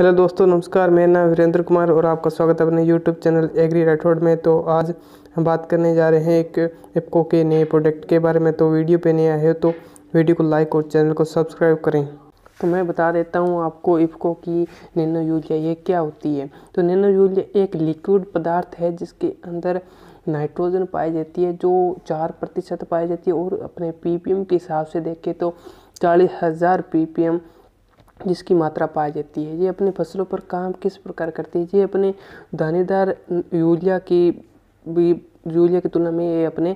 hello दोस्तों नमस्कार मेरा नाम वीरेंद्र कुमार और आपका स्वागत है अपने यूट्यूब चैनल एग्री रेटोड में तो आज हम बात करने जा रहे हैं एक एपको के नए प्रोडक्ट के बारे में तो वीडियो पे नया है तो वीडियो को लाइक और चैनल को सब्सक्राइब करें तो मैं बता देता हूँ आपको इफ्को की नैनो यूरिया ये क्या होती है तो नैनो यूरिया एक लिक्विड पदार्थ है जिसके अंदर नाइट्रोजन पाई जाती है जो चार प्रतिशत पाई जाती है और अपने पीपीएम के हिसाब से देखें तो चालीस हज़ार पी जिसकी मात्रा पाई जाती है ये अपने फसलों पर काम किस प्रकार करती है ये अपने दानेदार यूरिया की भी यूरिया की तुलना में ये अपने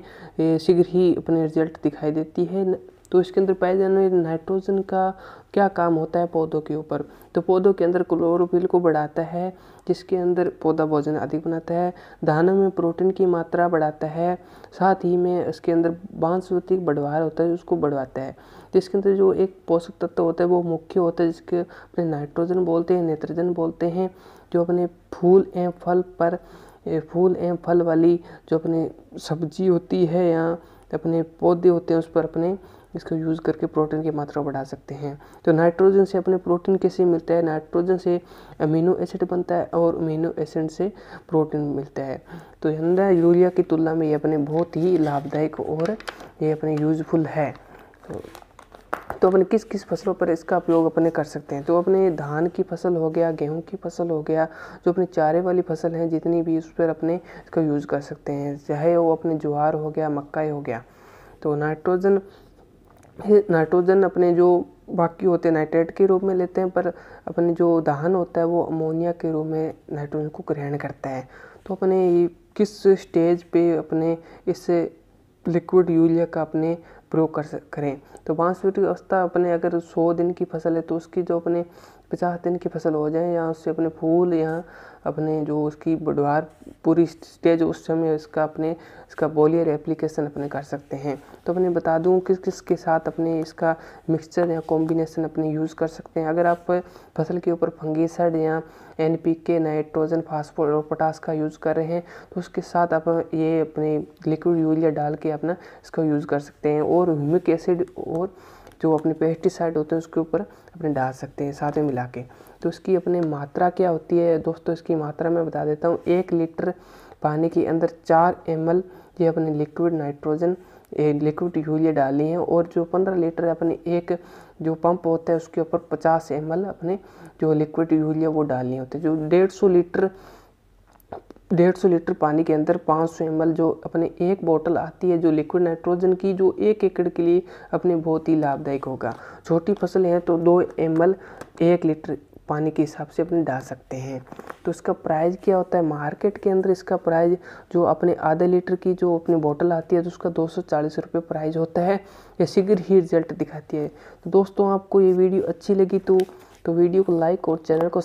शीघ्र ही अपने रिजल्ट दिखाई देती है तो इसके अंदर पाए जाने नाइट्रोजन का क्या काम होता है पौधों के ऊपर तो पौधों के अंदर क्लोरोफिल को बढ़ाता है जिसके अंदर पौधा भोजन अधिक बनाता है धानों में प्रोटीन की मात्रा बढ़ाता है साथ ही में इसके अंदर बांसवती बढ़वार होता है उसको बढ़वाता है जिसके तो अंदर जो एक पोषक तत्व होता है वो मुख्य होता है जिसके अपने नाइट्रोजन बोलते हैं नेत्रजन बोलते हैं जो अपने फूल एवं फल पर फूल एवं फल वाली जो अपने सब्जी होती है या अपने पौधे होते हैं उस पर अपने इसको यूज़ करके प्रोटीन की मात्रा बढ़ा सकते हैं तो नाइट्रोजन से अपने प्रोटीन कैसे मिलता है नाइट्रोजन से अमीनो एसिड बनता है और अमीनो एसिड से प्रोटीन मिलता है तो यंदा यूरिया की तुलना में ये अपने बहुत ही लाभदायक और ये अपने यूजफुल है तो तो अपने किस किस फसलों पर इसका उपयोग अपने कर सकते हैं तो अपने धान की फसल हो गया गेहूं की फसल हो गया जो अपने चारे वाली फसल हैं जितनी भी उस पर अपने इसका यूज़ कर सकते हैं चाहे वो अपने ज्वार हो गया मक्का हो गया तो नाइट्रोजन नाइट्रोजन अपने जो बाकी होते हैं नाइट्रेट के रूप में लेते हैं पर अपने जो दहन होता है वो अमोनिया के रूप में नाइट्रोजन को ग्रहण करता है तो अपने किस स्टेज पे अपने इस लिक्विड यूरिया का अपने प्रयोग कर करें तो बांसवृक्ष अवस्था अपने अगर सौ दिन की फसल है तो उसकी जो अपने पचास दिन की फसल हो जाए या उससे अपने फूल या अपने जो उसकी बुडवार पूरी स्टेज उस समय इसका अपने इसका बोलियर एप्लीकेशन अपने कर सकते हैं तो अपने बता दूँ किस किस के साथ अपने इसका मिक्सचर या कॉम्बिनेसन अपने यूज़ कर सकते हैं अगर आप फसल के ऊपर फंगीसाइड या N P K nitrogen phosphor और पोटास का यूज़ कर रहे हैं तो उसके साथ आप ये अपने लिक्विड यूरिया डाल के अपना इसका यूज़ कर सकते हैं और ह्यूमिक एसिड और जो अपने पेस्टिसाइड होते हैं उसके ऊपर अपने डाल सकते हैं साथ में मिला के तो इसकी अपने मात्रा क्या होती है दोस्तों इसकी मात्रा मैं बता देता हूँ एक लीटर पानी के अंदर चार एम ये अपने लिक्विड नाइट्रोजन लिक्विड यूरिया डाली है और जो पंद्रह लीटर अपने एक जो पंप होता है उसके ऊपर पचास एम अपने जो लिक्विड यूरिया वो डालनी होती है जो डेढ़ सौ लीटर डेढ़ सौ लीटर पानी के अंदर पाँच सौ एम जो अपने एक बोतल आती है जो लिक्विड नाइट्रोजन की जो एक एकड़ के लिए अपने बहुत ही लाभदायक होगा छोटी फसल है तो दो एम एक लीटर पानी के हिसाब से अपने डाल सकते हैं तो इसका प्राइस क्या होता है मार्केट के अंदर इसका प्राइस जो अपने आधे लीटर की जो अपनी बोतल आती है तो उसका दो सौ चालीस रुपये प्राइज़ होता है या शीघ्र ही रिजल्ट दिखाती है तो दोस्तों आपको ये वीडियो अच्छी लगी तो तो वीडियो को लाइक और चैनल को